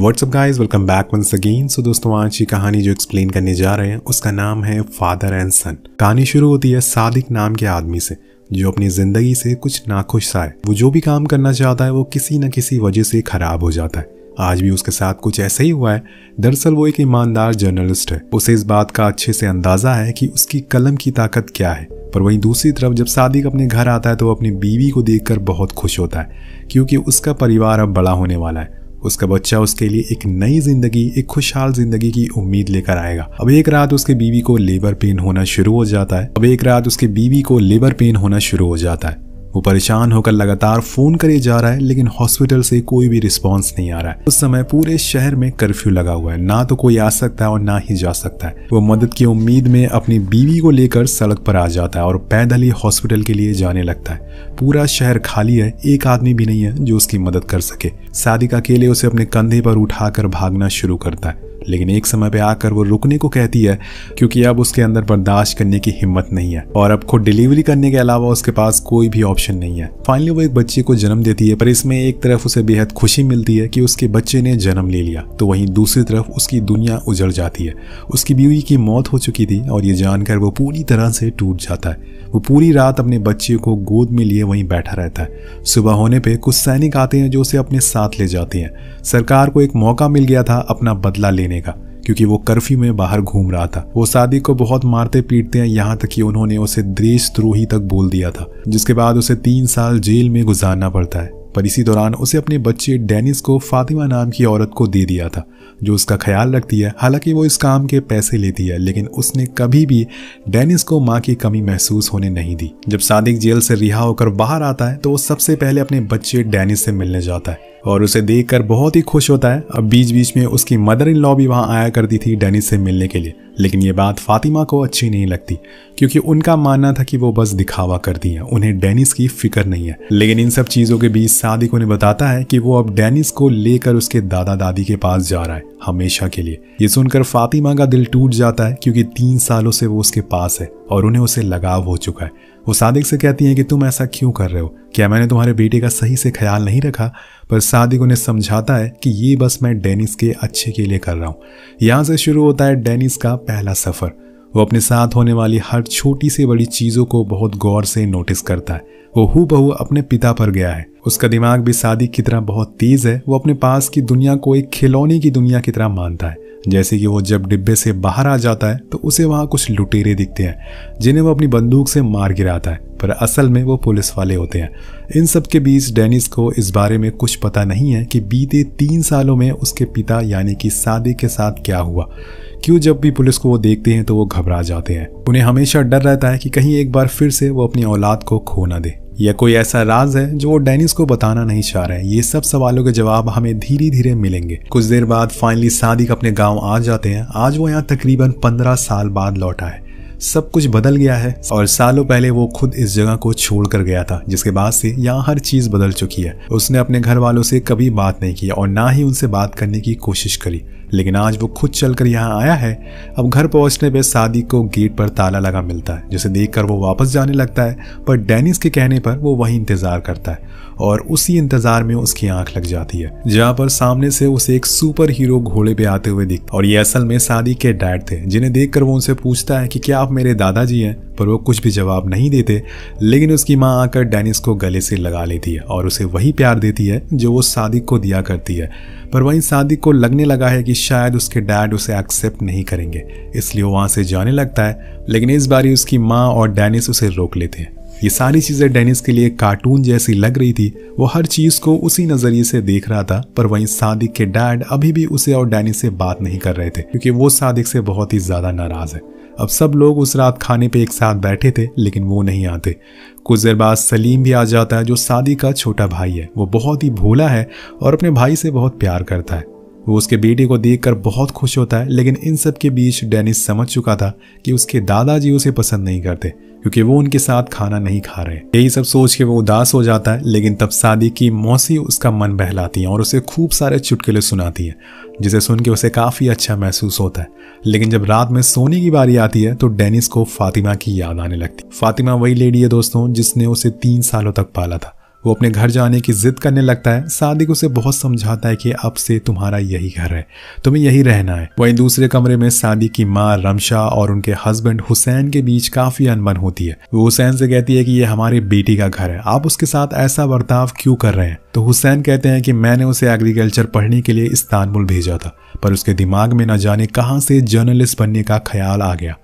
what's up guys? Welcome back once again. So, दोस्तों आज की कहानी जो एक्सप्लेन करने जा रहे हैं उसका नाम है फादर एंड सन कहानी शुरू होती है सादिक नाम के आदमी से जो अपनी जिंदगी से कुछ नाखुश सा है वो जो भी काम करना चाहता है वो किसी न किसी वजह से खराब हो जाता है आज भी उसके साथ कुछ ऐसा ही हुआ है दरअसल वो एक ईमानदार जर्नलिस्ट है उसे इस बात का अच्छे से अंदाजा है कि उसकी कलम की ताकत क्या है पर वहीं दूसरी तरफ जब सादिक अपने घर आता है तो वो अपनी बीवी को देखकर बहुत खुश होता है क्योंकि उसका परिवार अब बड़ा होने वाला है उसका बच्चा उसके लिए एक नई जिंदगी एक खुशहाल जिंदगी की उम्मीद लेकर आएगा अब एक रात उसके बीवी को लेबर पेन होना शुरू हो जाता है अब एक रात उसके बीवी को लेबर पेन होना शुरू हो जाता है वो परेशान होकर लगातार फोन करे जा रहा है लेकिन हॉस्पिटल से कोई भी रिस्पॉन्स नहीं आ रहा है उस समय पूरे शहर में कर्फ्यू लगा हुआ है ना तो कोई आ सकता है और ना ही जा सकता है वो मदद की उम्मीद में अपनी बीवी को लेकर सड़क पर आ जाता है और पैदल ही हॉस्पिटल के लिए जाने लगता है पूरा शहर खाली है एक आदमी भी नहीं है जो उसकी मदद कर सके सादिका अकेले उसे अपने कंधे पर उठाकर भागना शुरू करता है लेकिन एक समय पे आकर वो रुकने को कहती है क्योंकि अब उसके अंदर बर्दाश्त करने की हिम्मत नहीं है और अब खुद डिलीवरी करने के अलावा उसके पास कोई भी ऑप्शन नहीं है फाइनली वो एक बच्चे को जन्म देती है पर इसमें एक तरफ उसे बेहद खुशी मिलती है कि उसके बच्चे ने जन्म ले लिया तो वहीं दूसरी तरफ उसकी दुनिया उजड़ जाती है उसकी बीवी की मौत हो चुकी थी और ये जानकर वो पूरी तरह से टूट जाता है वो पूरी रात अपने बच्चे को गोद में लिए वहीं बैठा रहता है सुबह होने पर कुछ सैनिक आते हैं जो उसे अपने साथ ले जाते हैं सरकार को एक मौका मिल गया था अपना बदला लेने महीने का क्योंकि वो कर्फ्यू में बाहर घूम रहा था वो सादी को बहुत मारते पीटते हैं यहाँ तक कि उन्होंने उसे देश द्रोही तक बोल दिया था जिसके बाद उसे तीन साल जेल में गुजारना पड़ता है पर इसी दौरान उसे अपने बच्चे डेनिस को फातिमा नाम की औरत को दे दिया था जो उसका ख्याल रखती है हालांकि वो इस काम के पैसे लेती है लेकिन उसने कभी भी डेनिस को माँ की कमी महसूस होने नहीं दी जब सादिक जेल से रिहा होकर बाहर आता है तो वो सबसे पहले अपने बच्चे डेनिस से मिलने जाता है और उसे देखकर बहुत ही खुश होता है अब बीच बीच में उसकी मदर इन लॉ भी वहाँ आया करती थी डेनिस से मिलने के लिए लेकिन ये बात फातिमा को अच्छी नहीं लगती क्योंकि उनका मानना था कि वो बस दिखावा करती हैं उन्हें डेनिस की फिक्र नहीं है लेकिन इन सब चीज़ों के बीच सादिक उन्हें बताता है कि वो अब डेनिस को लेकर उसके दादा दादी के पास जा रहा है हमेशा के लिए ये सुनकर फातिमा का दिल टूट जाता है क्योंकि तीन सालों से वो उसके पास है और उन्हें उसे लगाव हो चुका है वो सादिक से कहती हैं कि तुम ऐसा क्यों कर रहे हो क्या मैंने तुम्हारे बेटे का सही से ख्याल नहीं रखा पर सादिक उन्हें समझाता है कि ये बस मैं डेनिस के अच्छे के लिए कर रहा हूँ यहाँ से शुरू होता है डेनिस का पहला सफ़र वो अपने साथ होने वाली हर छोटी से बड़ी चीज़ों को बहुत गौर से नोटिस करता है वो हु बहू अपने पिता पर गया है उसका दिमाग भी सादिक की तरह बहुत तेज़ है वो अपने पास की दुनिया को एक खिलौने की दुनिया की तरह मानता है जैसे कि वो जब डिब्बे से बाहर आ जाता है तो उसे वहाँ कुछ लुटेरे दिखते हैं जिन्हें वो अपनी बंदूक से मार गिराता है पर असल में वो पुलिस वाले होते हैं इन सब के बीच डेनिस को इस बारे में कुछ पता नहीं है कि बीते तीन सालों में उसके पिता यानी कि सादे के साथ क्या हुआ क्यों जब भी पुलिस को वो देखते हैं तो वो घबरा जाते हैं उन्हें हमेशा डर रहता है कि कहीं एक बार फिर से वो अपनी औलाद को खो ना दे या कोई ऐसा राज है जो वो डेनिस को बताना नहीं चाह रहे ये सब सवालों के जवाब हमें धीरे धीरे मिलेंगे कुछ देर बाद फाइनली सादिक अपने गांव आ जाते हैं आज वो यहाँ तकरीबन पंद्रह साल बाद लौटा है सब कुछ बदल गया है और सालों पहले वो खुद इस जगह को छोड़ कर गया था जिसके बाद से यहाँ हर चीज बदल चुकी है उसने अपने घर वालों से कभी बात नहीं की और ना ही उनसे बात करने की कोशिश करी लेकिन आज वो खुद चलकर यहाँ आया है अब घर पहुँचने पर सादी को गेट पर ताला लगा मिलता है जिसे देख वो वापस जाने लगता है पर डेनिस के कहने पर वो वही इंतजार करता है और उसी इंतजार में उसकी आंख लग जाती है जहाँ पर सामने से उसे एक सुपर हीरो घोड़े पे आते हुए दिखता और ये असल में शादी के डैड थे जिन्हें देखकर वो उनसे पूछता है कि क्या आप मेरे दादाजी हैं पर वो कुछ भी जवाब नहीं देते लेकिन उसकी माँ आकर डेनिस को गले से लगा लेती है और उसे वही प्यार देती है जो वो सादिक को दिया करती है पर वहीं सादिक को लगने लगा है कि शायद उसके डैड उसे एक्सेप्ट नहीं करेंगे इसलिए वो वहाँ से जाने लगता है लेकिन इस बारी उसकी माँ और डेनिस उसे रोक लेते हैं ये सारी चीज़ें डेनिस के लिए कार्टून जैसी लग रही थी वो हर चीज़ को उसी नज़रिए से देख रहा था पर वहीं सादिक के डैड अभी भी उसे और डेनिस से बात नहीं कर रहे थे क्योंकि वो सादिक से बहुत ही ज़्यादा नाराज़ है अब सब लोग उस रात खाने पे एक साथ बैठे थे लेकिन वो नहीं आते कुछ देर बाद सलीम भी आ जाता है जो सादी का छोटा भाई है वो बहुत ही भोला है और अपने भाई से बहुत प्यार करता है वो उसके बेटे को देखकर बहुत खुश होता है लेकिन इन सब के बीच डेनिस समझ चुका था कि उसके दादाजी उसे पसंद नहीं करते क्योंकि वो उनके साथ खाना नहीं खा रहे यही सब सोच के वो उदास हो जाता है लेकिन तब सादी की मौसी उसका मन बहलाती है और उसे खूब सारे चुटकुले सुनाती है जिसे सुन के उसे काफ़ी अच्छा महसूस होता है लेकिन जब रात में सोने की बारी आती है तो डेनिस को फातिमा की याद आने लगती फातिमा वही लेडी है दोस्तों जिसने उसे तीन सालों तक पाला था वो अपने घर जाने की ज़िद करने लगता है सादिक उसे बहुत समझाता है कि अब से तुम्हारा यही घर है तुम्हें यही रहना है वहीं दूसरे कमरे में सादिक की माँ रमशा और उनके हस्बैंड हुसैन के बीच काफ़ी अनबन होती है वो हुसैन से कहती है कि ये हमारी बेटी का घर है आप उसके साथ ऐसा बर्ताव क्यों कर रहे हैं तो हुसैन कहते हैं कि मैंने उसे एग्रीकल्चर पढ़ने के लिए इस्तानबुल भेजा था पर उसके दिमाग में न जाने कहाँ से जर्नलिस्ट बनने का ख्याल आ गया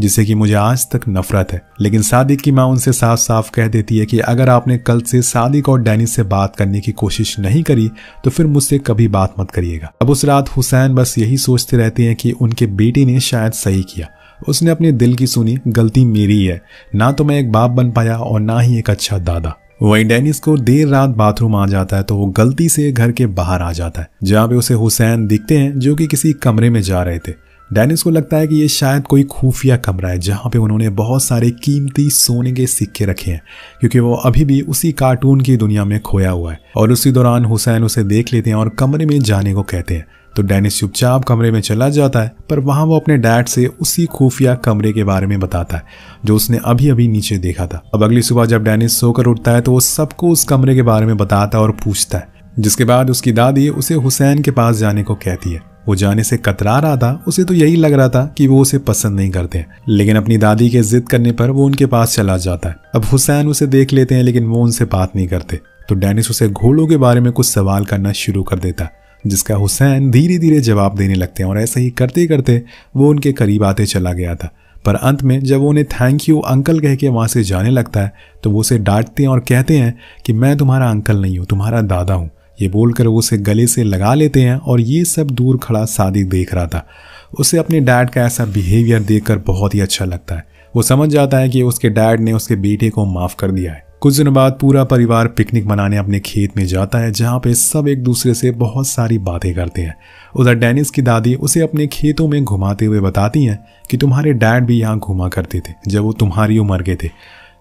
जिससे कि मुझे आज तक नफरत है लेकिन सादिक की माँ उनसे साफ साफ कह देती है कि अगर आपने कल से सादिक और डैनी से बात करने की कोशिश नहीं करी तो फिर मुझसे कभी बात मत करिएगा अब उस रात हुसैन बस यही सोचते रहते हैं कि उनके बेटे ने शायद सही किया उसने अपने दिल की सुनी गलती मेरी है ना तो मैं एक बाप बन पाया और ना ही एक अच्छा दादा वहीं डेनिस को देर रात बाथरूम आ जाता है तो वो गलती से घर के बाहर आ जाता है जहाँ पे उसे हुसैन दिखते हैं जो कि किसी कमरे में जा रहे थे डेनिस को लगता है कि ये शायद कोई खुफिया कमरा है जहाँ पे उन्होंने बहुत सारे कीमती सोने के सिक्के रखे हैं क्योंकि वो अभी भी उसी कार्टून की दुनिया में खोया हुआ है और उसी दौरान हुसैन उसे देख लेते हैं और कमरे में जाने को कहते हैं तो डेनिस चुपचाप कमरे में चला जाता है पर वहाँ वो अपने डैड से उसी खुफिया कमरे के बारे में बताता है जो उसने अभी अभी नीचे देखा था अब अगली सुबह जब डैनिस सोकर उठता है तो वो सबको उस कमरे के बारे में बताता है और पूछता है जिसके बाद उसकी दादी उसे हुसैन के पास जाने को कहती है वो जाने से कतरा रहा था उसे तो यही लग रहा था कि वो उसे पसंद नहीं करते हैं लेकिन अपनी दादी के जिद करने पर वो उनके पास चला जाता है अब हुसैन उसे देख लेते हैं लेकिन वो उनसे बात नहीं करते तो डेनिस उसे घोड़ों के बारे में कुछ सवाल करना शुरू कर देता जिसका हुसैन धीरे धीरे जवाब देने लगते हैं और ऐसे ही करते करते वो उनके करीब आते चला गया था पर अंत में जब वो उन्हें थैंक यू अंकल कह के वहाँ से जाने लगता है तो वो उसे डांटते हैं और कहते हैं कि मैं तुम्हारा अंकल नहीं हूँ तुम्हारा दादा हूँ ये बोलकर वो उसे गले से लगा लेते हैं और ये सब दूर खड़ा सादिक देख रहा था उसे अपने डैड का ऐसा बिहेवियर देखकर बहुत ही अच्छा लगता है वो समझ जाता है कि उसके डैड ने उसके बेटे को माफ़ कर दिया है कुछ दिनों बाद पूरा परिवार पिकनिक मनाने अपने खेत में जाता है जहाँ पे सब एक दूसरे से बहुत सारी बातें करते हैं उधर डेनिस की दादी उसे अपने खेतों में घुमाते हुए बताती हैं कि तुम्हारे डैड भी यहाँ घुमा करते थे जब वो तुम्हारी उम्र के थे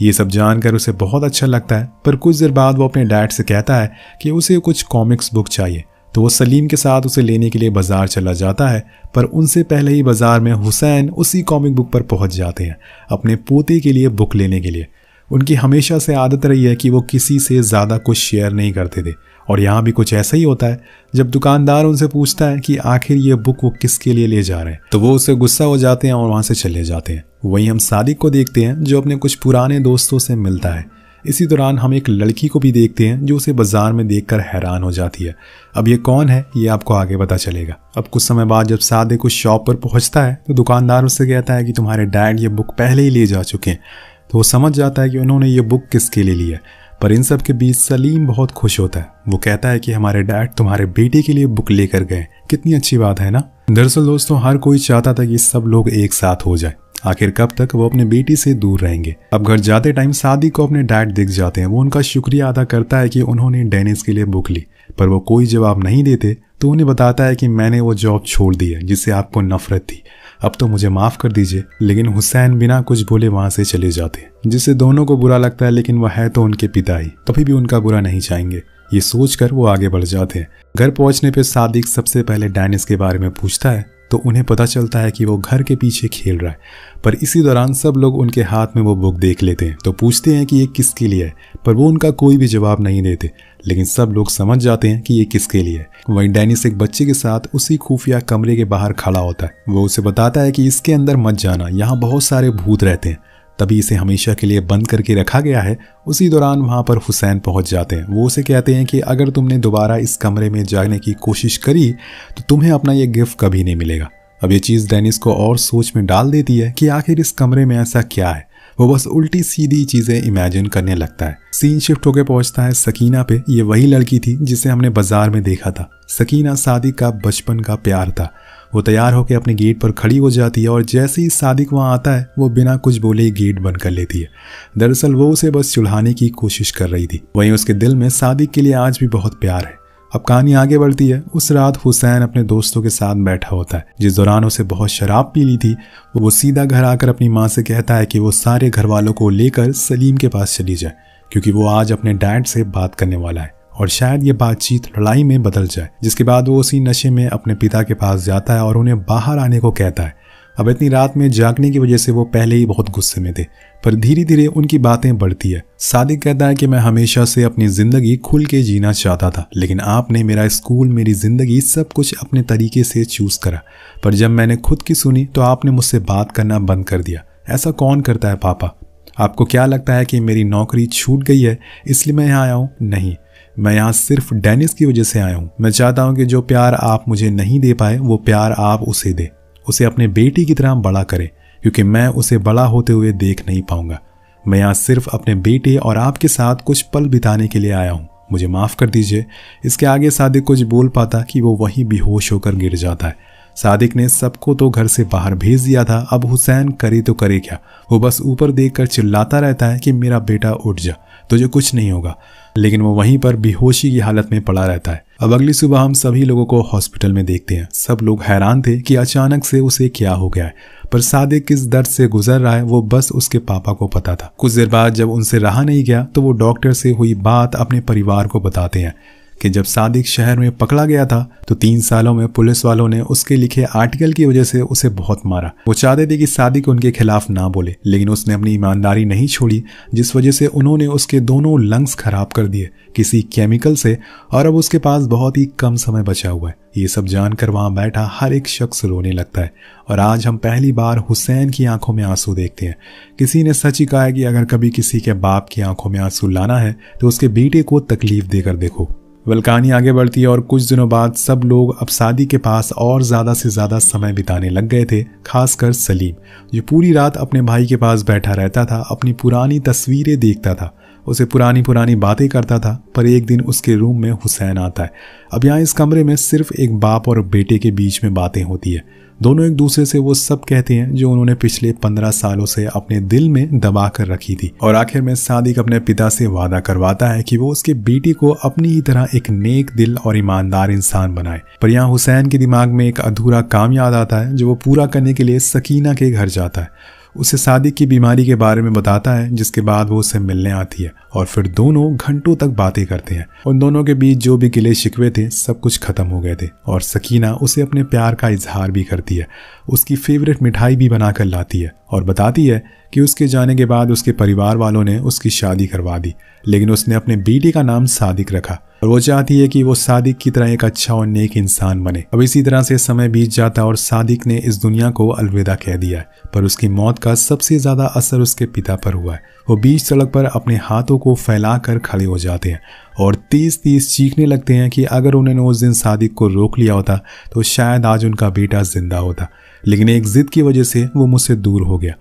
ये सब जानकर उसे बहुत अच्छा लगता है पर कुछ देर बाद वो अपने डैड से कहता है कि उसे कुछ कॉमिक्स बुक चाहिए तो वो सलीम के साथ उसे लेने के लिए बाज़ार चला जाता है पर उनसे पहले ही बाज़ार में हुसैन उसी कॉमिक बुक पर पहुंच जाते हैं अपने पोते के लिए बुक लेने के लिए उनकी हमेशा से आदत रही है कि वो किसी से ज़्यादा कुछ शेयर नहीं करते थे और यहाँ भी कुछ ऐसा ही होता है जब दुकानदार उनसे पूछता है कि आखिर ये बुक वो किसके लिए ले जा रहे हैं तो वो उससे गुस्सा हो जाते हैं और वहाँ से चले जाते हैं वहीं हम सादिक को देखते हैं जो अपने कुछ पुराने दोस्तों से मिलता है इसी दौरान हम एक लड़की को भी देखते हैं जो उसे बाजार में देखकर हैरान हो जाती है अब ये कौन है ये आपको आगे पता चलेगा अब कुछ समय बाद जब सादिक उस शॉप पर पहुंचता है तो दुकानदार उससे कहता है कि तुम्हारे डैड ये बुक पहले ही ले जा चुके हैं तो वो समझ जाता है कि उन्होंने ये बुक किसके लिए लिया पर इन सब के बीच सलीम बहुत खुश होता है वो कहता है कि हमारे डैड तुम्हारे बेटे के लिए बुक लेकर गए कितनी अच्छी बात है ना दरअसल दोस्तों हर कोई चाहता था कि सब लोग एक साथ हो जाए आखिर कब तक वो अपने बेटी से दूर रहेंगे अब घर जाते टाइम सादी को अपने डैड दिख जाते हैं वो उनका शुक्रिया अदा करता है कि उन्होंने डेनिस के लिए बुक ली पर वो कोई जवाब नहीं देते तो उन्हें बताता है कि मैंने वो जॉब छोड़ दी है जिससे आपको नफरत थी अब तो मुझे माफ़ कर दीजिए लेकिन हुसैन बिना कुछ बोले वहाँ से चले जाते हैं जिससे दोनों को बुरा लगता है लेकिन वह है तो उनके पिता ही कभी भी उनका बुरा नहीं चाहेंगे ये सोचकर वो आगे बढ़ जाते हैं घर पहुंचने पर सादिक सबसे पहले डैनिस के बारे में पूछता है तो उन्हें पता चलता है कि वो घर के पीछे खेल रहा है पर इसी दौरान सब लोग उनके हाथ में वो बुक देख लेते हैं तो पूछते हैं कि ये किसके लिए है पर वो उनका कोई भी जवाब नहीं देते लेकिन सब लोग समझ जाते हैं कि ये किसके लिए है वहीं डैनिस एक बच्चे के साथ उसी खुफिया कमरे के बाहर खड़ा होता है वो उसे बताता है कि इसके अंदर मत जाना यहाँ बहुत सारे भूत रहते हैं तभी इसे हमेशा के लिए बंद करके रखा गया है उसी दौरान वहाँ पर हुसैन पहुँच जाते हैं वो उसे कहते हैं कि अगर तुमने दोबारा इस कमरे में जाने की कोशिश करी तो तुम्हें अपना ये गिफ्ट कभी नहीं मिलेगा अब ये चीज़ डेनिस को और सोच में डाल देती है कि आखिर इस कमरे में ऐसा क्या है वो बस उल्टी सीधी चीज़ें इमेजिन करने लगता है सीन शिफ्ट होकर पहुंचता है सकीना पे ये वही लड़की थी जिसे हमने बाजार में देखा था सकीना सादी का बचपन का प्यार था वो तैयार होकर अपने गेट पर खड़ी हो जाती है और जैसे ही सादिक वहाँ आता है वो बिना कुछ बोले ही गेट बंद कर लेती है दरअसल वो उसे बस चुल्हाने की कोशिश कर रही थी वहीं उसके दिल में सादिक के लिए आज भी बहुत प्यार है अब कहानी आगे बढ़ती है उस रात हुसैन अपने दोस्तों के साथ बैठा होता है जिस दौरान उसे बहुत शराब पी ली थी वो सीधा घर आकर अपनी माँ से कहता है कि वो सारे घर वालों को लेकर सलीम के पास चली जाए क्योंकि वो आज अपने डैड से बात करने वाला है और शायद ये बातचीत लड़ाई में बदल जाए जिसके बाद वो उसी नशे में अपने पिता के पास जाता है और उन्हें बाहर आने को कहता है अब इतनी रात में जागने की वजह से वो पहले ही बहुत गुस्से में थे पर धीरे धीरे उनकी बातें बढ़ती है सादिक कहता है कि मैं हमेशा से अपनी ज़िंदगी खुल के जीना चाहता था लेकिन आपने मेरा स्कूल मेरी ज़िंदगी सब कुछ अपने तरीके से चूज़ करा पर जब मैंने खुद की सुनी तो आपने मुझसे बात करना बंद कर दिया ऐसा कौन करता है पापा आपको क्या लगता है कि मेरी नौकरी छूट गई है इसलिए मैं यहाँ आया हूँ नहीं मैं यहाँ सिर्फ डेनिस की वजह से आया हूँ मैं चाहता हूँ कि जो प्यार आप मुझे नहीं दे पाए वो प्यार आप उसे दे उसे अपने बेटी की तरह बड़ा करें क्योंकि मैं उसे बड़ा होते हुए देख नहीं पाऊंगा मैं यहाँ सिर्फ अपने बेटे और आपके साथ कुछ पल बिताने के लिए आया हूँ मुझे माफ़ कर दीजिए इसके आगे सादिक कुछ बोल पाता कि वो वहीं बेहोश होकर गिर जाता है सादिक ने सबको तो घर से बाहर भेज दिया था अब हुसैन करे तो करे क्या वो बस ऊपर देख कर चिल्लाता रहता है कि मेरा बेटा उठ जा तुझे कुछ नहीं होगा लेकिन वो वहीं पर बेहोशी की हालत में पड़ा रहता है अब अगली सुबह हम सभी लोगों को हॉस्पिटल में देखते हैं सब लोग हैरान थे कि अचानक से उसे क्या हो गया है पर सादिक किस दर्द से गुजर रहा है वो बस उसके पापा को पता था कुछ देर बाद जब उनसे रहा नहीं गया तो वो डॉक्टर से हुई बात अपने परिवार को बताते हैं कि जब सादिक शहर में पकड़ा गया था तो तीन सालों में पुलिस वालों ने उसके लिखे आर्टिकल की वजह से उसे बहुत मारा वो चाहते थे कि सादिक उनके खिलाफ ना बोले लेकिन उसने अपनी ईमानदारी नहीं छोड़ी जिस वजह से उन्होंने उसके दोनों लंग्स खराब कर दिए किसी केमिकल से और अब उसके पास बहुत ही कम समय बचा हुआ है ये सब जानकर वहां बैठा हर एक शख्स रोने लगता है और आज हम पहली बार हुसैन की आंखों में आंसू देखते हैं किसी ने सच ही कहा है कि अगर कभी किसी के बाप की आंखों में आंसू लाना है तो उसके बेटे को तकलीफ देकर देखो कहानी आगे बढ़ती है और कुछ दिनों बाद सब लोग अब शादी के पास और ज़्यादा से ज़्यादा समय बिताने लग गए थे खासकर सलीम जो पूरी रात अपने भाई के पास बैठा रहता था अपनी पुरानी तस्वीरें देखता था उसे पुरानी पुरानी बातें करता था पर एक दिन उसके रूम में हुसैन आता है अब यहाँ इस कमरे में सिर्फ एक बाप और बेटे के बीच में बातें होती है दोनों एक दूसरे से वो सब कहते हैं जो उन्होंने पिछले पंद्रह सालों से अपने दिल में दबा कर रखी थी और आखिर में सादिक अपने पिता से वादा करवाता है कि वो उसके बेटी को अपनी ही तरह एक नेक दिल और ईमानदार इंसान बनाए पर यहाँ हुसैन के दिमाग में एक अधूरा काम याद आता है जो वो पूरा करने के लिए सकीना के घर जाता है उसे शादी की बीमारी के बारे में बताता है जिसके बाद वो उसे मिलने आती है और फिर दोनों घंटों तक बातें करते हैं उन दोनों के बीच जो भी गिले शिकवे थे सब कुछ खत्म हो गए थे और सकीना उसे अपने प्यार का इजहार भी करती है उसकी फेवरेट मिठाई भी बना कर लाती है और बताती है कि उसके जाने के बाद उसके परिवार वालों ने उसकी शादी करवा दी लेकिन उसने अपने बेटे का नाम सादिक रखा और वो चाहती है कि वो सादिक की तरह एक अच्छा और नेक इंसान बने अब इसी तरह से समय बीत जाता और सादिक ने इस दुनिया को अलविदा कह दिया है पर उसकी मौत का सबसे ज़्यादा असर उसके पिता पर हुआ है वो बीच सड़क पर अपने हाथों को फैलाकर खड़े हो जाते हैं और तीस तीस चीखने लगते हैं कि अगर उन्होंने उस दिन सादिक को रोक लिया होता तो शायद आज उनका बेटा जिंदा होता लेकिन एक ज़िद की वजह से वो मुझसे दूर हो गया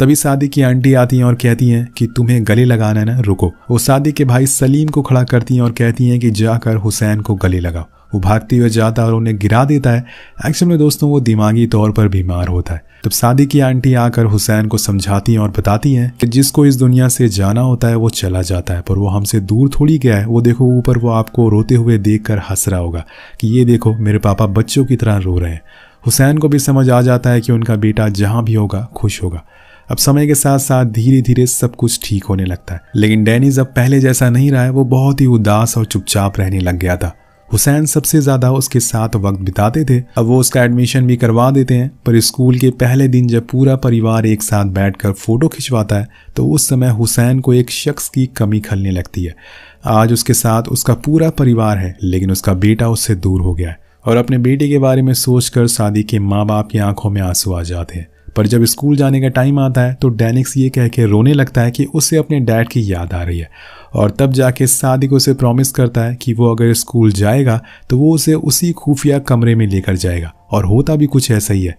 तभी सादिक की आंटी आती हैं और कहती हैं कि तुम्हें गले लगाना है ना रुको वो सादिक के भाई सलीम को खड़ा करती हैं और कहती हैं कि जाकर हुसैन को गले लगाओ वो भागते हुए जाता है और उन्हें गिरा देता है एक्चुअल में दोस्तों वो दिमागी तौर पर बीमार होता है तब शादी की आंटी आकर हुसैन को समझाती हैं और बताती हैं कि जिसको इस दुनिया से जाना होता है वो चला जाता है पर वो हमसे दूर थोड़ी गया है वो देखो ऊपर वो आपको रोते हुए देख कर हंस रहा होगा कि ये देखो मेरे पापा बच्चों की तरह रो रहे हैं हुसैन को भी समझ आ जाता है कि उनका बेटा जहाँ भी होगा खुश होगा अब समय के साथ साथ धीरे धीरे सब कुछ ठीक होने लगता है लेकिन डैनीज अब पहले जैसा नहीं रहा है वो बहुत ही उदास और चुपचाप रहने लग गया था हुसैन सबसे ज्यादा उसके साथ वक्त बिताते थे अब वो उसका एडमिशन भी करवा देते हैं पर स्कूल के पहले दिन जब पूरा परिवार एक साथ बैठकर फोटो खिंचवाता है तो उस समय हुसैन को एक शख्स की कमी खलने लगती है आज उसके साथ उसका पूरा परिवार है लेकिन उसका बेटा उससे दूर हो गया है और अपने बेटे के बारे में सोचकर शादी के माँ बाप की आंखों में आंसू आ जाते हैं पर जब स्कूल जाने का टाइम आता है तो डैनिक्स ये कह के रोने लगता है कि उसे अपने डैड की याद आ रही है और तब जाके सादिक उसे प्रॉमिस करता है कि वो अगर स्कूल जाएगा तो वो उसे उसी खुफिया कमरे में लेकर जाएगा और होता भी कुछ ऐसा ही है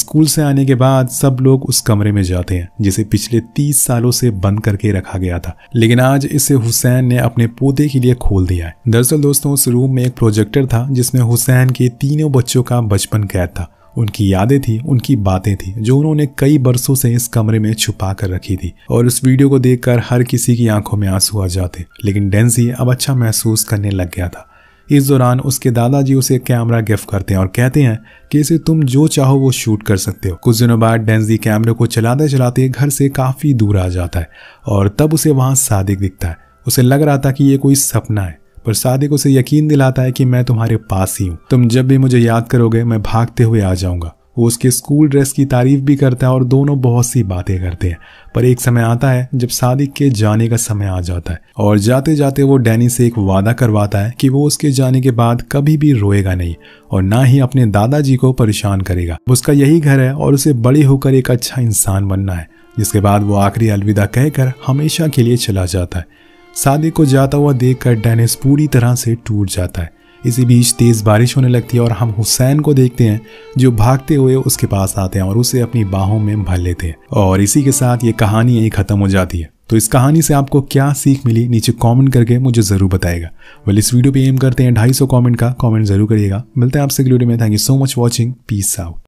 स्कूल से आने के बाद सब लोग उस कमरे में जाते हैं जिसे पिछले तीस सालों से बंद करके रखा गया था लेकिन आज इसे हुसैन ने अपने पोते के लिए खोल दिया है दरअसल दोस्तों उस रूम में एक प्रोजेक्टर था जिसमें हुसैन के तीनों बच्चों का बचपन कैद था उनकी यादें थी उनकी बातें थी जो उन्होंने कई बरसों से इस कमरे में छुपा कर रखी थी और उस वीडियो को देखकर हर किसी की आंखों में आंसू आ जाते लेकिन डेंसी अब अच्छा महसूस करने लग गया था इस दौरान उसके दादाजी उसे कैमरा गिफ्ट करते हैं और कहते हैं कि इसे तुम जो चाहो वो शूट कर सकते हो कुछ दिनों बाद डेंजी कैमरे को चलाते चलाते घर से काफ़ी दूर आ जाता है और तब उसे वहाँ सादिक दिखता है उसे लग रहा था कि ये कोई सपना है पर सादिक उसे यकीन दिलाता है कि मैं तुम्हारे पास ही हूँ तुम जब भी मुझे याद करोगे मैं भागते हुए आ जाऊंगा वो उसके स्कूल ड्रेस की तारीफ भी करता है और दोनों बहुत सी बातें करते हैं पर एक समय आता है जब सादिक के जाने का समय आ जाता है और जाते जाते वो डैनी से एक वादा करवाता है कि वो उसके जाने के बाद कभी भी रोएगा नहीं और ना ही अपने दादाजी को परेशान करेगा उसका यही घर है और उसे बड़े होकर एक अच्छा इंसान बनना है जिसके बाद वो आखिरी अलविदा कहकर हमेशा के लिए चला जाता है सादी को जाता हुआ देखकर डेनिस पूरी तरह से टूट जाता है इसी बीच तेज़ बारिश होने लगती है और हम हुसैन को देखते हैं जो भागते हुए उसके पास आते हैं और उसे अपनी बाहों में भर लेते हैं और इसी के साथ ये कहानी यही ख़त्म हो जाती है तो इस कहानी से आपको क्या सीख मिली नीचे कमेंट करके मुझे ज़रूर बताएगा वेल इस वीडियो पे एम करते हैं 250 कमेंट का कमेंट जरूर करिएगा मिलते हैं आपसे वीडियो में thank you so much watching peace out